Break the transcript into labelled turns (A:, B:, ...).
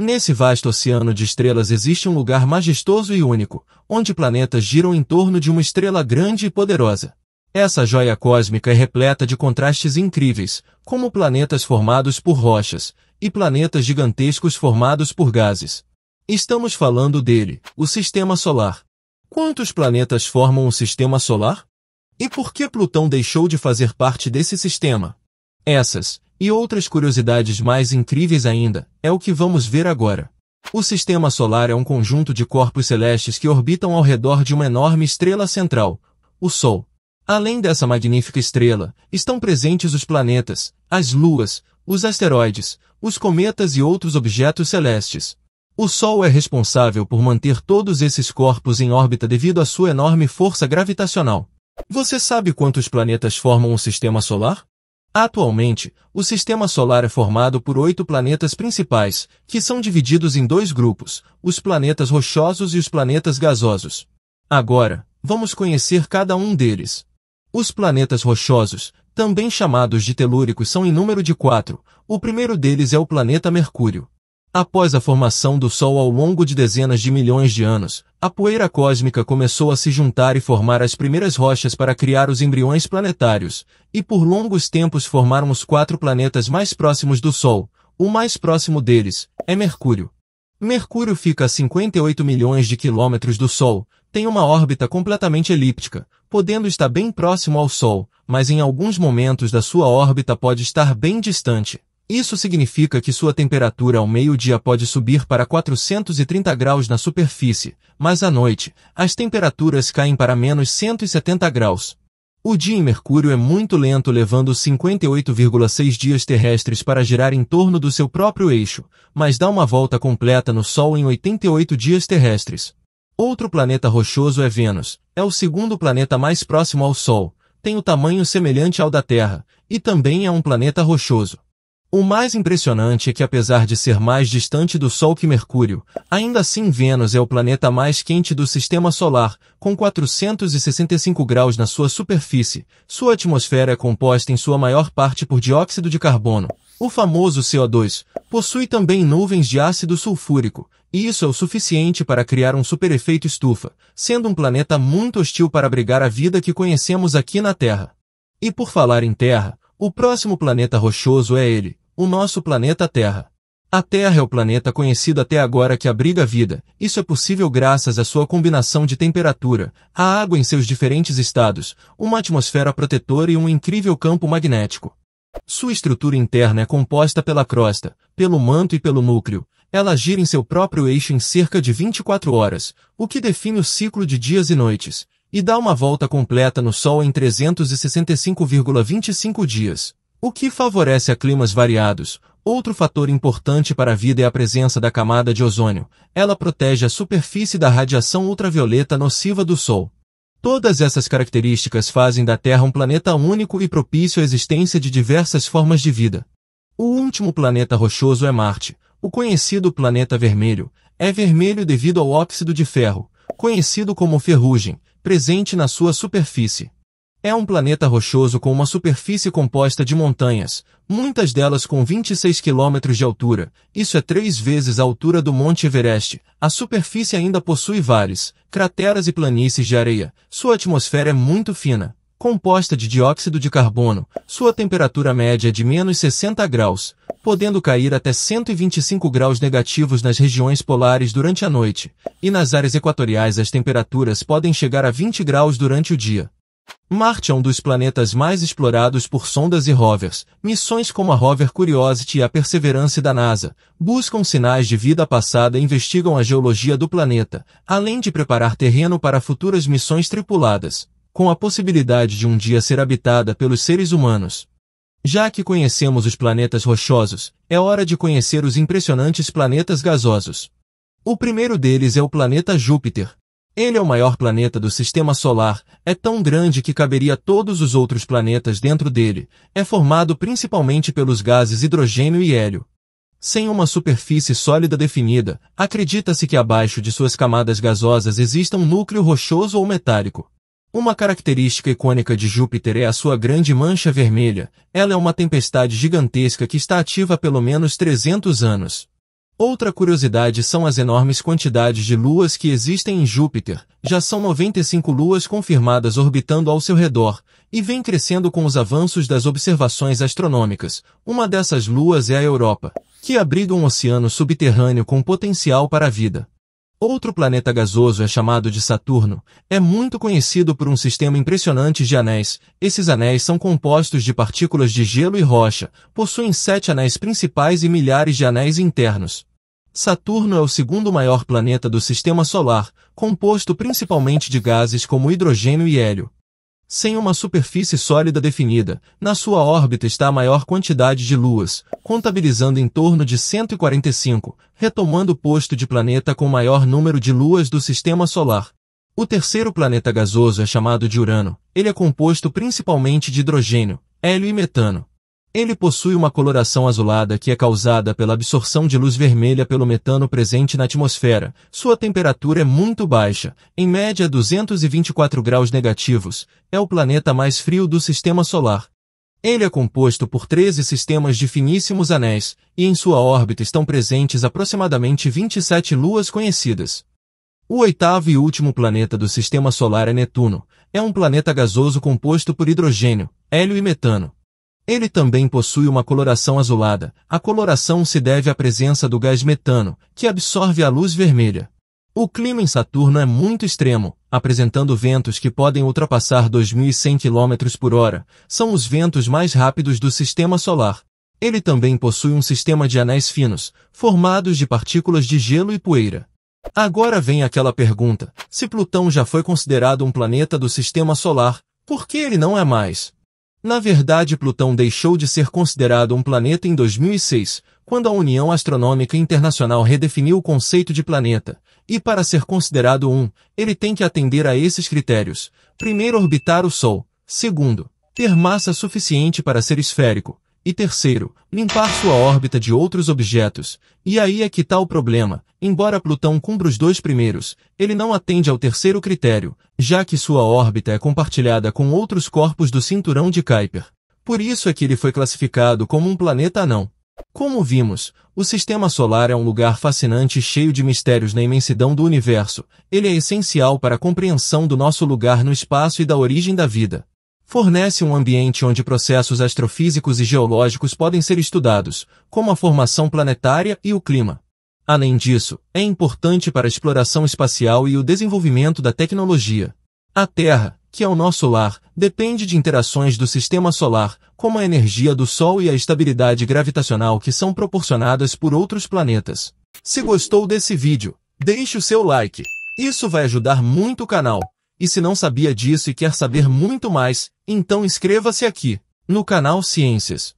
A: Nesse vasto oceano de estrelas existe um lugar majestoso e único, onde planetas giram em torno de uma estrela grande e poderosa. Essa joia cósmica é repleta de contrastes incríveis, como planetas formados por rochas e planetas gigantescos formados por gases. Estamos falando dele, o Sistema Solar. Quantos planetas formam o sistema solar? E por que Plutão deixou de fazer parte desse sistema? Essas e outras curiosidades mais incríveis ainda, é o que vamos ver agora. O Sistema Solar é um conjunto de corpos celestes que orbitam ao redor de uma enorme estrela central, o Sol. Além dessa magnífica estrela, estão presentes os planetas, as luas, os asteroides, os cometas e outros objetos celestes. O Sol é responsável por manter todos esses corpos em órbita devido à sua enorme força gravitacional. Você sabe quantos planetas formam o Sistema Solar? Atualmente, o sistema solar é formado por oito planetas principais, que são divididos em dois grupos, os planetas rochosos e os planetas gasosos. Agora, vamos conhecer cada um deles. Os planetas rochosos, também chamados de telúricos, são em número de quatro. O primeiro deles é o planeta Mercúrio. Após a formação do Sol ao longo de dezenas de milhões de anos, a poeira cósmica começou a se juntar e formar as primeiras rochas para criar os embriões planetários, e por longos tempos formaram os quatro planetas mais próximos do Sol. O mais próximo deles é Mercúrio. Mercúrio fica a 58 milhões de quilômetros do Sol, tem uma órbita completamente elíptica, podendo estar bem próximo ao Sol, mas em alguns momentos da sua órbita pode estar bem distante. Isso significa que sua temperatura ao meio-dia pode subir para 430 graus na superfície, mas à noite, as temperaturas caem para menos 170 graus. O dia em Mercúrio é muito lento levando 58,6 dias terrestres para girar em torno do seu próprio eixo, mas dá uma volta completa no Sol em 88 dias terrestres. Outro planeta rochoso é Vênus, é o segundo planeta mais próximo ao Sol, tem o tamanho semelhante ao da Terra, e também é um planeta rochoso. O mais impressionante é que apesar de ser mais distante do Sol que Mercúrio, ainda assim Vênus é o planeta mais quente do sistema solar, com 465 graus na sua superfície. Sua atmosfera é composta em sua maior parte por dióxido de carbono, o famoso CO2. Possui também nuvens de ácido sulfúrico, e isso é o suficiente para criar um superefeito estufa, sendo um planeta muito hostil para abrigar a vida que conhecemos aqui na Terra. E por falar em Terra, o próximo planeta rochoso é ele, o nosso planeta Terra. A Terra é o planeta conhecido até agora que abriga a vida. Isso é possível graças à sua combinação de temperatura, a água em seus diferentes estados, uma atmosfera protetora e um incrível campo magnético. Sua estrutura interna é composta pela crosta, pelo manto e pelo núcleo. Ela gira em seu próprio eixo em cerca de 24 horas, o que define o ciclo de dias e noites, e dá uma volta completa no Sol em 365,25 dias. O que favorece a climas variados, Outro fator importante para a vida é a presença da camada de ozônio. Ela protege a superfície da radiação ultravioleta nociva do Sol. Todas essas características fazem da Terra um planeta único e propício à existência de diversas formas de vida. O último planeta rochoso é Marte, o conhecido planeta vermelho. É vermelho devido ao óxido de ferro, conhecido como ferrugem, presente na sua superfície. É um planeta rochoso com uma superfície composta de montanhas, muitas delas com 26 quilômetros de altura, isso é três vezes a altura do Monte Everest. A superfície ainda possui vales, crateras e planícies de areia. Sua atmosfera é muito fina, composta de dióxido de carbono. Sua temperatura média é de menos 60 graus, podendo cair até 125 graus negativos nas regiões polares durante a noite, e nas áreas equatoriais as temperaturas podem chegar a 20 graus durante o dia. Marte é um dos planetas mais explorados por sondas e rovers. Missões como a rover Curiosity e a Perseverance da NASA buscam sinais de vida passada e investigam a geologia do planeta, além de preparar terreno para futuras missões tripuladas, com a possibilidade de um dia ser habitada pelos seres humanos. Já que conhecemos os planetas rochosos, é hora de conhecer os impressionantes planetas gasosos. O primeiro deles é o planeta Júpiter, ele é o maior planeta do sistema solar, é tão grande que caberia todos os outros planetas dentro dele, é formado principalmente pelos gases hidrogênio e hélio. Sem uma superfície sólida definida, acredita-se que abaixo de suas camadas gasosas exista um núcleo rochoso ou metálico. Uma característica icônica de Júpiter é a sua grande mancha vermelha. Ela é uma tempestade gigantesca que está ativa há pelo menos 300 anos. Outra curiosidade são as enormes quantidades de luas que existem em Júpiter, já são 95 luas confirmadas orbitando ao seu redor, e vem crescendo com os avanços das observações astronômicas. Uma dessas luas é a Europa, que abriga um oceano subterrâneo com potencial para a vida. Outro planeta gasoso é chamado de Saturno. É muito conhecido por um sistema impressionante de anéis. Esses anéis são compostos de partículas de gelo e rocha, possuem sete anéis principais e milhares de anéis internos. Saturno é o segundo maior planeta do sistema solar, composto principalmente de gases como hidrogênio e hélio sem uma superfície sólida definida, na sua órbita está a maior quantidade de luas, contabilizando em torno de 145, retomando o posto de planeta com maior número de luas do sistema solar. O terceiro planeta gasoso é chamado de Urano. Ele é composto principalmente de hidrogênio, hélio e metano. Ele possui uma coloração azulada que é causada pela absorção de luz vermelha pelo metano presente na atmosfera. Sua temperatura é muito baixa, em média 224 graus negativos. É o planeta mais frio do sistema solar. Ele é composto por 13 sistemas de finíssimos anéis, e em sua órbita estão presentes aproximadamente 27 luas conhecidas. O oitavo e último planeta do sistema solar é Netuno. É um planeta gasoso composto por hidrogênio, hélio e metano. Ele também possui uma coloração azulada. A coloração se deve à presença do gás metano, que absorve a luz vermelha. O clima em Saturno é muito extremo, apresentando ventos que podem ultrapassar 2.100 km por hora. São os ventos mais rápidos do Sistema Solar. Ele também possui um sistema de anéis finos, formados de partículas de gelo e poeira. Agora vem aquela pergunta, se Plutão já foi considerado um planeta do Sistema Solar, por que ele não é mais? Na verdade, Plutão deixou de ser considerado um planeta em 2006, quando a União Astronômica Internacional redefiniu o conceito de planeta, e para ser considerado um, ele tem que atender a esses critérios. Primeiro, orbitar o Sol. Segundo, ter massa suficiente para ser esférico. E terceiro, limpar sua órbita de outros objetos. E aí é que está o problema. Embora Plutão cumpra os dois primeiros, ele não atende ao terceiro critério, já que sua órbita é compartilhada com outros corpos do cinturão de Kuiper. Por isso é que ele foi classificado como um planeta anão. Como vimos, o Sistema Solar é um lugar fascinante e cheio de mistérios na imensidão do universo. Ele é essencial para a compreensão do nosso lugar no espaço e da origem da vida fornece um ambiente onde processos astrofísicos e geológicos podem ser estudados, como a formação planetária e o clima. Além disso, é importante para a exploração espacial e o desenvolvimento da tecnologia. A Terra, que é o nosso lar, depende de interações do sistema solar, como a energia do Sol e a estabilidade gravitacional que são proporcionadas por outros planetas. Se gostou desse vídeo, deixe o seu like. Isso vai ajudar muito o canal. E se não sabia disso e quer saber muito mais, então inscreva-se aqui, no canal Ciências.